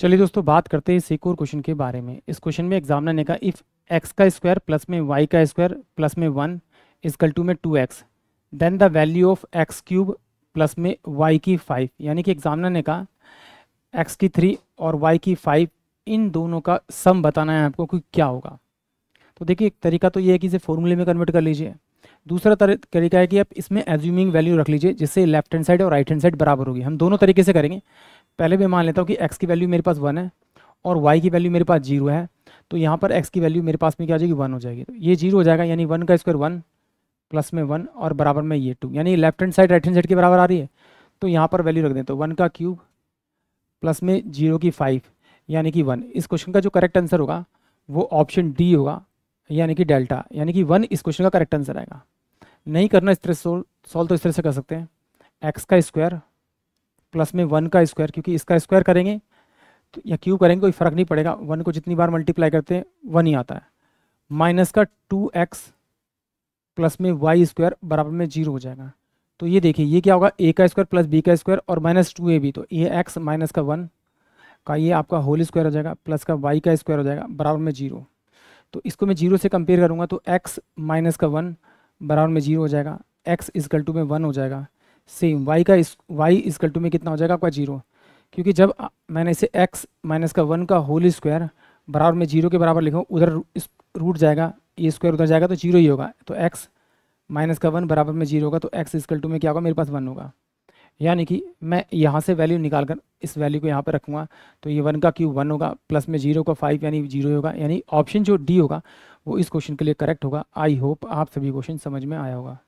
चलिए दोस्तों बात करते हैं एक और क्वेश्चन के बारे में इस क्वेश्चन में एग्जामिनर ने कहा इफ़ एक्स का स्क्वायर प्लस में वाई का स्क्वायर प्लस में वन इजकल टू में two X then the value of X cube plus में वाई की फाइव यानी कि एग्जामिनर ने कहा एक्स की थ्री और वाई की फाइव इन दोनों का सम बताना है आपको कि क्या होगा तो देखिए एक तरीका तो ये है कि इसे फॉर्मूले में कन्वर्ट कर लीजिए दूसरा तरीका है कि आप इसमें एज्यूमिंग वैल्यू रख लीजिए जिससे लेफ्ट हैंड साइड और राइट हैंड साइड बराबर होगी हम दोनों तरीके से करेंगे पहले मैं मान लेता हूँ कि एक्स की वैल्यू मेरे पास वन है और वाई की वैल्यू मेरे पास जीरो है तो यहाँ पर एक्स की वैल्यू मेरे पास में क्या आ जाएगी वन हो जाएगी तो ये जीरो हो जाएगा यानी वन का स्क्वायर वन प्लस में वन और बराबर में ये टू यानी left hand side right hand side के बराबर आ रही है तो यहाँ पर वैल्यू रख दें तो वन का क्यूब प्लस में जीरो की फाइव यानी कि वन इस क्वेश्चन का जो करेक्ट आंसर होगा वो ऑप्शन डी होगा यानी कि डेल्टा यानी कि वन इस क्वेश्चन का करेक्ट आंसर आएगा नहीं करना इस तरह से सोल्व तो इस तरह से कर सकते हैं एक्स का स्क्वायर प्लस में वन का स्क्वायर क्योंकि इसका स्क्वायर करेंगे तो या क्यूब करेंगे कोई फ़र्क नहीं पड़ेगा वन को जितनी बार मल्टीप्लाई करते हैं वन ही आता है माइनस का टू एक्स प्लस में वाई स्क्वायर बराबर में जीरो हो जाएगा तो ये देखिए ये क्या होगा ए का स्क्वायर प्लस बी का स्क्वायर और माइनस टू ए बी तो ए एक्स माइनस का वन का ये आपका होल स्क्वायर हो जाएगा प्लस का वाई का स्क्वायर हो जाएगा बराबर में जीरो तो इसको मैं जीरो से कंपेयर करूँगा तो एक्स माइनस का वन बराबर में जीरो हो जाएगा एक्स इजकल टू में वन हो जाएगा सेम वाई का वाई इजकल टू में कितना हो जाएगा आपका जीरो क्योंकि जब मैंने इसे एक्स माइनस का वन का होल स्क्वायर बराबर में जीरो के बराबर लिखा उधर रूट जाएगा ये स्क्वायर उधर जाएगा तो जीरो ही होगा तो एक्स माइनस का वन बराबर में जीरो होगा तो एक्स इजकल टू में क्या होगा मेरे पास वन होगा यानी कि मैं यहाँ से वैल्यू निकाल कर इस वैल्यू को यहाँ पर रखूँगा तो ये वन का क्यूब वन होगा प्लस में जीरो का फाइव यानी जीरो होगा यानी ऑप्शन जो डी होगा वो इस क्वेश्चन के लिए करेक्ट होगा आई होप आप सभी क्वेश्चन समझ में आया होगा